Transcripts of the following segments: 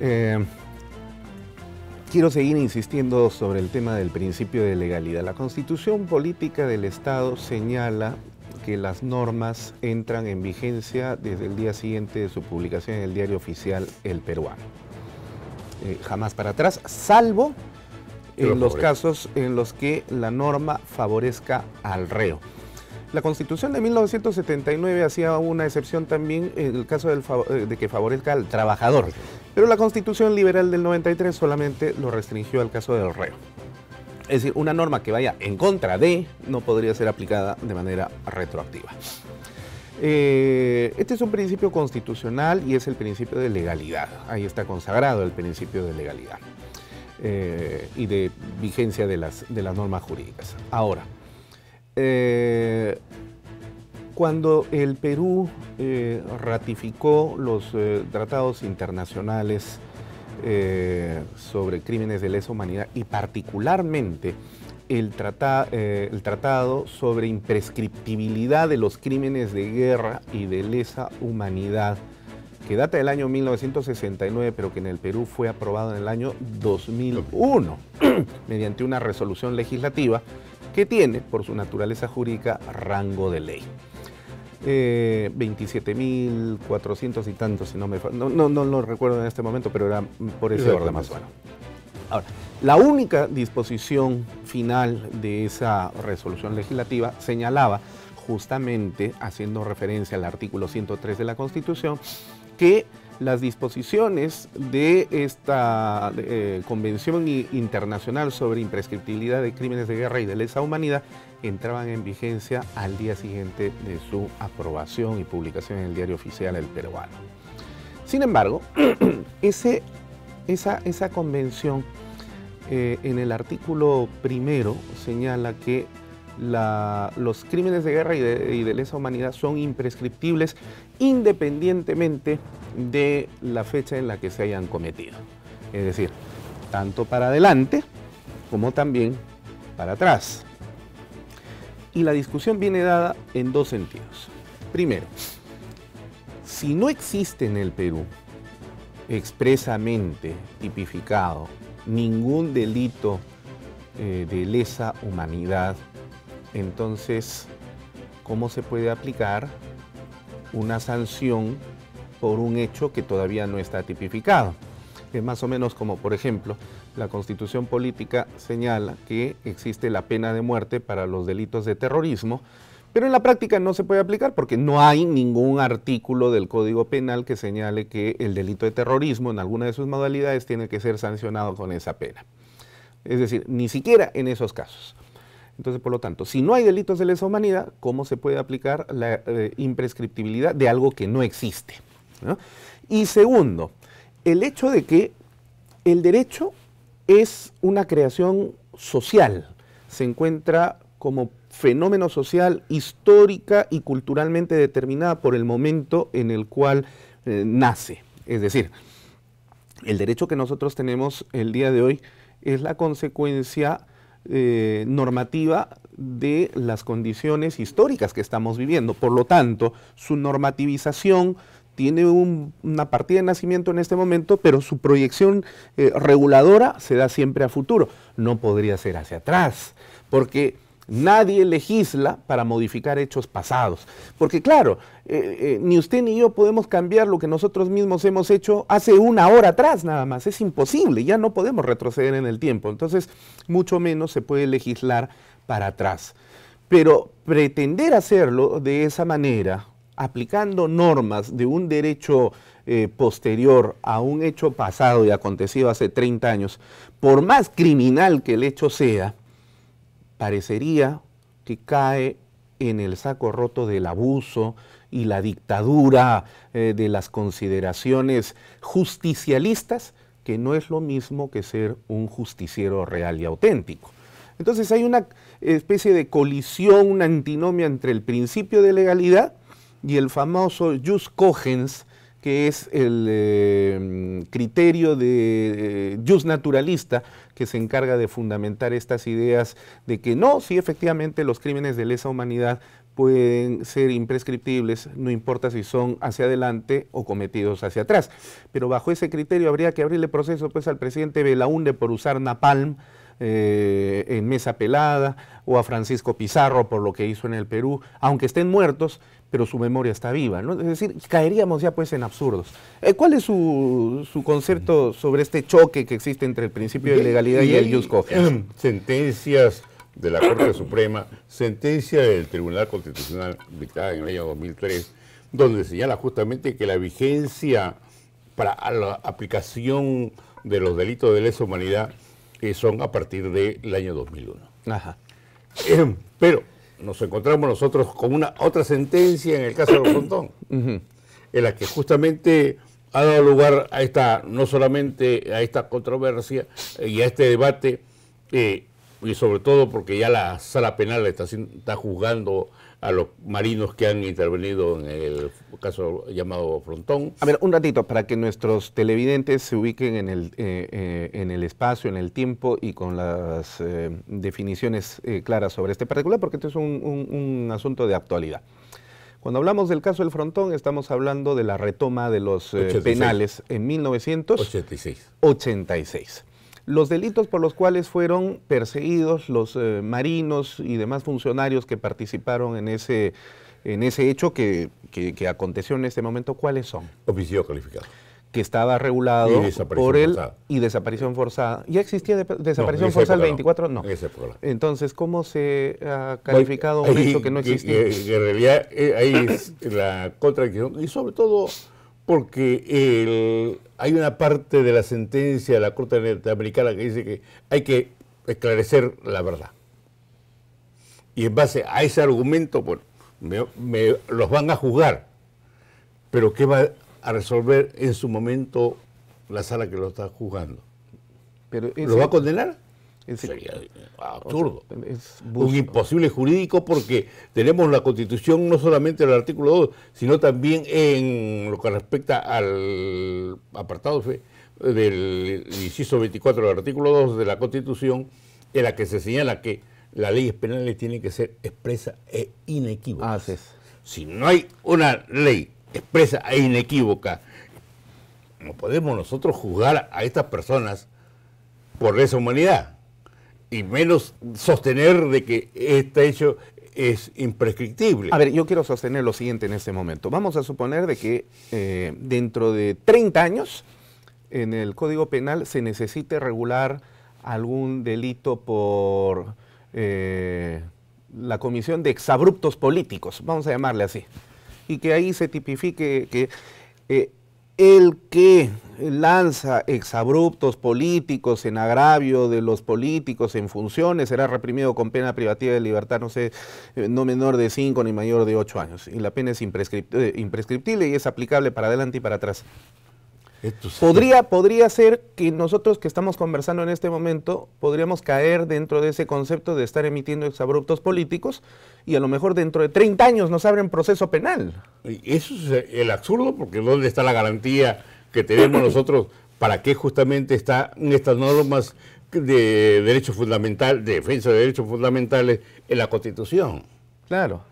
Eh, quiero seguir insistiendo sobre el tema del principio de legalidad. La constitución política del Estado señala que las normas entran en vigencia desde el día siguiente de su publicación en el diario oficial El Peruano. Eh, jamás para atrás, salvo en los casos en los que la norma favorezca al reo. La Constitución de 1979 hacía una excepción también en el caso eh, de que favorezca al trabajador. Pero la constitución liberal del 93 solamente lo restringió al caso del reo. Es decir, una norma que vaya en contra de no podría ser aplicada de manera retroactiva. Eh, este es un principio constitucional y es el principio de legalidad. Ahí está consagrado el principio de legalidad eh, y de vigencia de las, de las normas jurídicas. Ahora, eh, cuando el Perú eh, ratificó los eh, tratados internacionales eh, sobre crímenes de lesa humanidad y particularmente el tratado sobre imprescriptibilidad de los crímenes de guerra y de lesa humanidad, que data del año 1969, pero que en el Perú fue aprobado en el año 2001 mediante una resolución legislativa que tiene, por su naturaleza jurídica, rango de ley. 27.400 eh, y tantos, si no me no, no, recuerdo en este momento, pero era por ese orden más o menos. Ahora, la única disposición final de esa resolución legislativa señalaba, justamente haciendo referencia al artículo 103 de la Constitución, que las disposiciones de esta eh, Convención Internacional sobre Imprescriptibilidad de Crímenes de Guerra y de Lesa Humanidad entraban en vigencia al día siguiente de su aprobación y publicación en el diario oficial El Peruano. Sin embargo, esa, convención eh, en el artículo primero señala que los crímenes de guerra y de, lesa humanidad son imprescriptibles independientemente de la fecha en la que se hayan cometido. Es decir, tanto para adelante como también para atrás. Y la discusión viene dada en dos sentidos. Primero, si no existe en el Perú expresamente tipificado ningún delito eh, de lesa humanidad, entonces, ¿cómo se puede aplicar una sanción por un hecho que todavía no está tipificado? es más o menos como, por ejemplo, la constitución política señala que existe la pena de muerte para los delitos de terrorismo, pero en la práctica no se puede aplicar porque no hay ningún artículo del Código Penal que señale que el delito de terrorismo en alguna de sus modalidades tiene que ser sancionado con esa pena. Es decir, ni siquiera en esos casos. Entonces, por lo tanto, si no hay delitos de lesa humanidad, ¿cómo se puede aplicar la eh, imprescriptibilidad de algo que no existe? Y segundo, el hecho de que el derecho es una creación social, se encuentra como fenómeno social histórica y culturalmente determinada por el momento en el cual eh, nace. Es decir, el derecho que nosotros tenemos el día de hoy es la consecuencia eh, normativa de las condiciones históricas que estamos viviendo. Por lo tanto, su normativización, tiene una partida de nacimiento en este momento, pero su proyección eh, reguladora se da siempre a futuro. No podría ser hacia atrás, porque nadie legisla para modificar hechos pasados. Porque claro, eh, eh, ni usted ni yo podemos cambiar lo que nosotros mismos hemos hecho hace una hora atrás nada más. Es imposible, ya no podemos retroceder en el tiempo. Entonces, mucho menos se puede legislar para atrás. Pero pretender hacerlo de esa manera, aplicando normas de un derecho eh, posterior a un hecho pasado y acontecido hace 30 años, por más criminal que el hecho sea, parecería que cae en el saco roto del abuso y la dictadura eh, de las consideraciones justicialistas, que no es lo mismo que ser un justiciero real y auténtico. Entonces hay una especie de colisión, una antinomia entre el principio de legalidad y el famoso Jus Cogens, que es el eh, criterio de eh, Jus Naturalista, que se encarga de fundamentar estas ideas de que no, sí efectivamente los crímenes de lesa humanidad pueden ser imprescriptibles, no importa si son hacia adelante o cometidos hacia atrás. Pero bajo ese criterio habría que abrirle proceso pues, al presidente Belaunde por usar napalm eh, en mesa pelada, o a Francisco Pizarro por lo que hizo en el Perú, aunque estén muertos, pero su memoria está viva. ¿no? Es decir, caeríamos ya pues en absurdos. Eh, ¿Cuál es su, concepto sobre este choque que existe entre el principio de legalidad y, el jus Sentencias de la Corte Suprema, sentencia del Tribunal Constitucional dictada en el año 2003, donde señala justamente que la vigencia para la aplicación de los delitos de lesa humanidad eh, son a partir del año 2001. Ajá. Em, pero nos encontramos nosotros con una otra sentencia en el caso de los en la que justamente ha dado lugar a esta, no solamente a esta controversia eh, y a este debate, eh, y sobre todo porque ya la sala penal está, está juzgando a los marinos que han intervenido en el caso llamado Frontón. A ver, un ratito, para que nuestros televidentes se ubiquen en el, eh, eh, en el espacio, en el tiempo y con las eh, definiciones claras sobre este particular, porque esto es un, asunto de actualidad. Cuando hablamos del caso del Frontón, estamos hablando de la retoma de los penales en 1986. 86. 86. Los delitos por los cuales fueron perseguidos los eh, marinos y demás funcionarios que participaron en ese, en ese hecho que, aconteció en este momento, ¿cuáles son? Oficio calificado que estaba regulado por él y desaparición forzada. ¿Ya existía desaparición forzada el 24? No. Entonces, ¿cómo se ha calificado un hecho que no existía? Eh, ahí es la contradicción y sobre todo porque hay una parte de la sentencia de la Corte Norteamericana que dice que hay que esclarecer la verdad. Y en base a ese argumento, bueno, los van a juzgar, pero ¿qué va a resolver en su momento la sala que lo está juzgando? Pero va a condenar? Es, Sería eh, absurdo. es un imposible jurídico porque tenemos la constitución no solamente en el artículo 2, sino también en lo que respecta al apartado del inciso 24 del artículo 2 de la constitución, en la que se señala que las leyes penales tienen que ser expresa e inequívocas. si no hay una ley expresa e inequívoca, no podemos nosotros juzgar a estas personas por esa humanidad y menos sostener de que este hecho es imprescriptible. A ver, yo quiero sostener lo siguiente en este momento. Vamos a suponer de que eh, dentro de 30 años en el Código Penal se necesite regular algún delito por eh, la comisión de exabruptos políticos, vamos a llamarle así, y que ahí se tipifique que eh, el que lanza exabruptos políticos en agravio de los políticos en funciones será reprimido con pena privativa de libertad, no sé, eh, no menor de 5 ni mayor de 8 años. Y la pena es eh, imprescriptible y es aplicable para adelante y para atrás. Eh, pues, podría, podría ser que nosotros que estamos conversando en este momento podríamos caer dentro de ese concepto de estar emitiendo exabruptos políticos y a lo mejor dentro de 30 años nos abren proceso penal. Eso es el absurdo porque ¿dónde está la garantía que tenemos nosotros para qué justamente están estas normas de derecho fundamental, de defensa de derechos fundamentales en la Constitución? Claro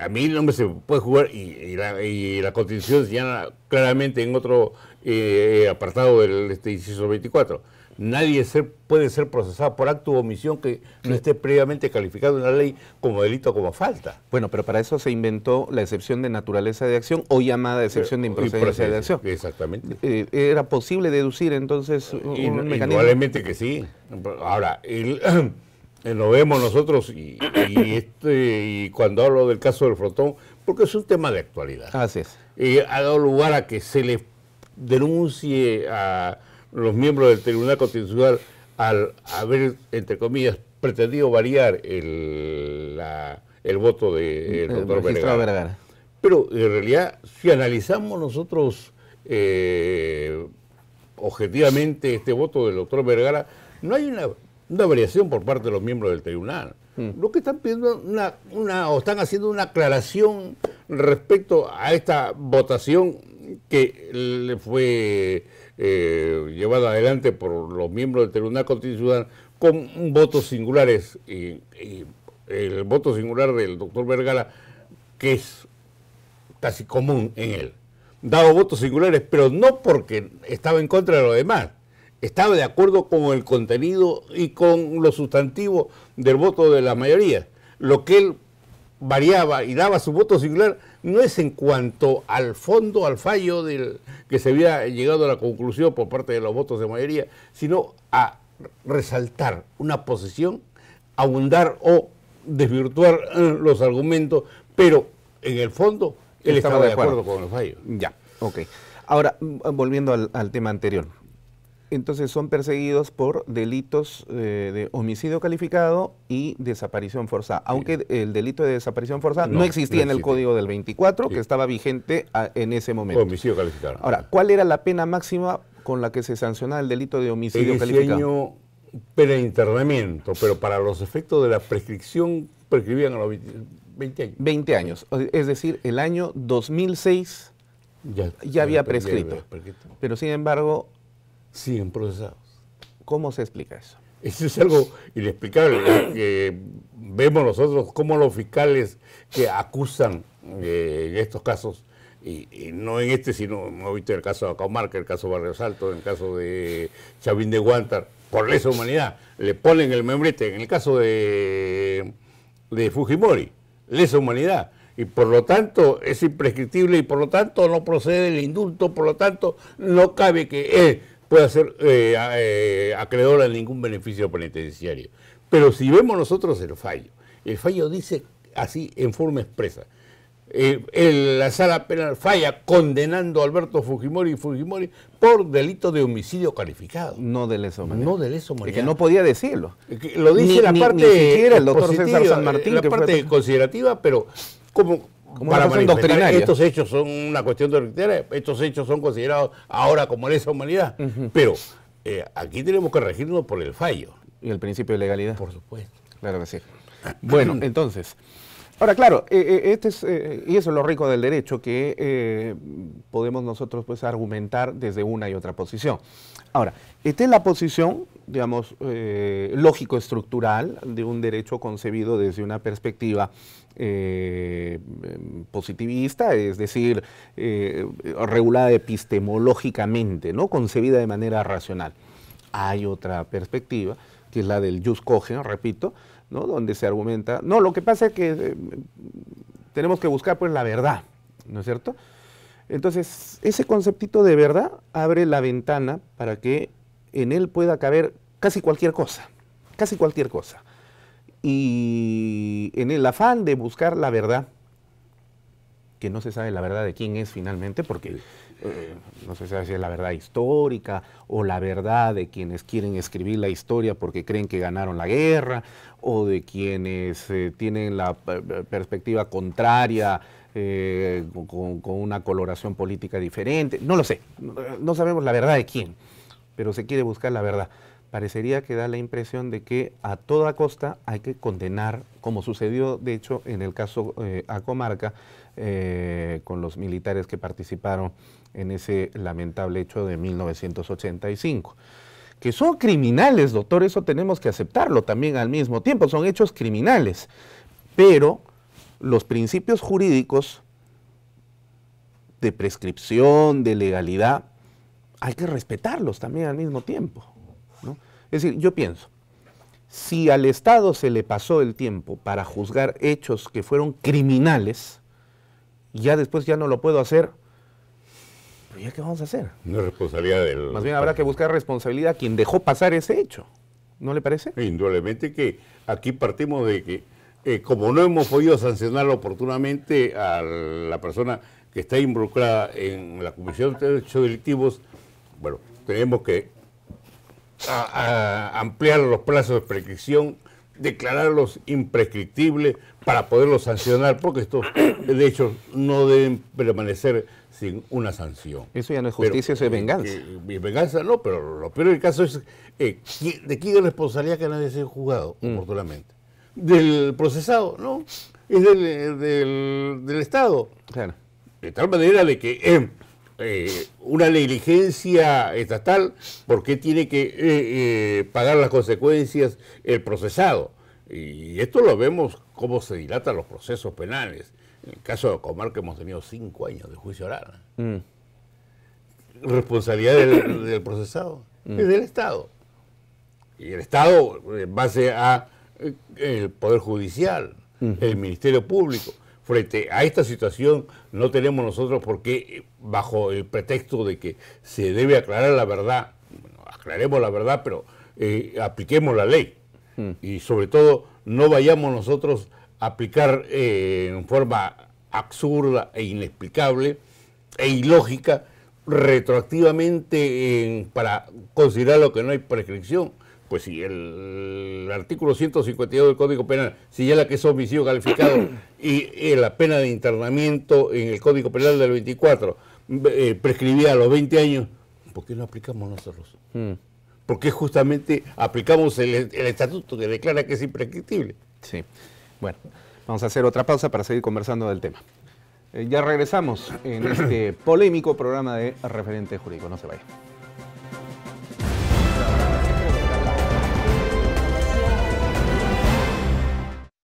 a mí no me se puede jugar y, la, constitución la, constitución claramente en otro eh, apartado del este, 24. Nadie puede ser procesado por acto o omisión que no esté previamente calificado en la ley como delito o como falta. Bueno, pero para eso se inventó la excepción de naturaleza de acción o llamada excepción de improcedencia de acción. Exactamente. Eh, ¿Era posible deducir entonces un, mecanismo? Probablemente que sí. Ahora, el, Eh, lo vemos nosotros y, este, y cuando hablo del caso del Frotón, porque es un tema de actualidad. Así es. y ha dado lugar a que se le denuncie a los miembros del Tribunal Constitucional al haber, entre comillas, pretendido variar el, el voto del doctor Vergara. Pero en realidad, si analizamos nosotros eh, objetivamente este voto del doctor Vergara, no hay una una variación por parte de los miembros del tribunal. Mm. Lo que están pidiendo una, una, o están haciendo una aclaración respecto a esta votación que le fue eh, llevada adelante por los miembros del Tribunal Constitucional con votos singulares. Y, el voto singular del doctor Vergara, que es casi común en él. Dado votos singulares, pero no porque estaba en contra de los demás, estaba de acuerdo con el contenido y con los sustantivos del voto de la mayoría. Lo que él variaba y daba su voto singular no es en cuanto al fondo, al fallo del, que se había llegado a la conclusión por parte de los votos de mayoría, sino a resaltar una posición, abundar o desvirtuar eh, los argumentos, pero en el fondo él estaba, de acuerdo. con el fallo. Ya, ok. Ahora, mm, volviendo al tema anterior, entonces son perseguidos por delitos eh, de homicidio calificado y desaparición forzada, aunque el delito de desaparición forzada no, existía en el Código del 24, que estaba vigente ah, en ese momento. Homicidio calificado. Ahora, ¿cuál era la pena máxima con la que se sancionaba el delito de homicidio el calificado? internamiento, pero para los efectos de la prescripción prescribían a los 20, años. 20 años, es decir, el año 2006 ya había prescrito. Pero sin embargo, siguen procesados. ¿Cómo se explica eso? Eso es algo inexplicable. que vemos nosotros cómo los fiscales que acusan en eh, estos casos, y, no en este, sino en el caso de Acaumarca, el caso de Barrio Salto, el caso de Chavín de Guantar, por lesa humanidad, le ponen el membrete. En el caso de, de Fujimori, lesa humanidad y por lo tanto es imprescriptible y por lo tanto no procede el indulto, por lo tanto no cabe que él pueda ser eh, eh, acreedora de ningún beneficio penitenciario. Pero si vemos nosotros el fallo, el fallo dice así en forma expresa. Eh, la sala penal falla condenando a Alberto Fujimori y Fujimori por delito de homicidio calificado. No del lesa No del lesa que no podía decirlo. lo dice la parte La parte considerativa, pero como para manifestar estos hechos son una cuestión de doctrinaria, estos hechos son considerados ahora como lesa humanidad. Pero eh, aquí tenemos que regirnos por el fallo. Y el principio de legalidad. Por supuesto. Claro que sí. Bueno, entonces, Ahora, claro, eh, eh, este es, eh, y eso es lo rico del derecho, que podemos nosotros pues argumentar desde una y otra posición. Ahora, esta es la posición, digamos, lógico-estructural de un derecho concebido desde una perspectiva positivista, es decir, regulada epistemológicamente, ¿no? concebida de manera racional. Hay otra perspectiva que es la del just coge, repito, ¿no? donde se argumenta. No, lo que pasa es que eh, tenemos que buscar pues la verdad, ¿no es cierto? Entonces, ese conceptito de verdad abre la ventana para que en él pueda caber casi cualquier cosa, casi cualquier cosa. Y en el afán de buscar la verdad, que no se sabe la verdad de quién es finalmente, porque eh, no sé si es la verdad histórica o la verdad de quienes quieren escribir la historia porque creen que ganaron la guerra o de quienes eh, tienen la eh, perspectiva contraria con, una coloración política diferente. No lo sé, no sabemos la verdad de quién, pero se quiere buscar la verdad. Parecería que da la impresión de que a toda costa hay que condenar, como sucedió de hecho en el caso a Comarca con los militares que participaron en ese lamentable hecho de 1985. Que son criminales, doctor, eso tenemos que aceptarlo también al mismo tiempo, son hechos criminales. Pero los principios jurídicos de prescripción, de legalidad, hay que respetarlos también al mismo tiempo. Es decir, yo pienso, si al Estado se le pasó el tiempo para juzgar hechos que fueron criminales, ya después ya no lo puedo hacer pero ya, ¿qué vamos a hacer? No es responsabilidad del... Más bien habrá que buscar responsabilidad a quien dejó pasar ese hecho. ¿No le parece? Indudablemente que aquí partimos de que, eh, como no hemos podido sancionar oportunamente a la persona que está involucrada en la Comisión de Derechos Delictivos, bueno, tenemos que ampliar los plazos de prescripción, declararlos imprescriptibles para poderlos sancionar, porque estos hecho no deben permanecer sin una sanción. Eso ya no es justicia, eso es eh, venganza. Eh, venganza no, pero lo peor del caso es eh, de quién es responsabilidad que nadie se juzgado mm. oportunamente. Del procesado, no, es del, Estado. De tal manera de que una negligencia estatal, ¿por qué tiene que pagar las consecuencias el procesado? Y esto lo vemos cómo se dilatan los procesos penales. En el caso de Comarca hemos tenido cinco años de juicio oral. Mm. Responsabilidad del, procesado mm. es del Estado. Y el Estado, en base a eh, el Poder Judicial, mm. el Ministerio Público, frente a esta situación no tenemos nosotros por qué, bajo el pretexto de que se debe aclarar la verdad, bueno, aclaremos la verdad, pero eh, apliquemos la ley. Y sobre todo, no vayamos nosotros aplicar eh, en forma absurda e inexplicable e ilógica retroactivamente para considerar lo que no hay prescripción. Pues si el, artículo 152 del Código Penal señala que es homicidio calificado y eh, la pena de internamiento en el Código Penal del 24 eh, prescribía a los 20 años, ¿por qué no aplicamos nosotros? Hmm. Porque justamente aplicamos el, estatuto que declara que es imprescriptible. Sí. Bueno, vamos a hacer otra pausa para seguir conversando del tema. Eh, ya regresamos en este polémico programa de referente jurídico. No se vayan.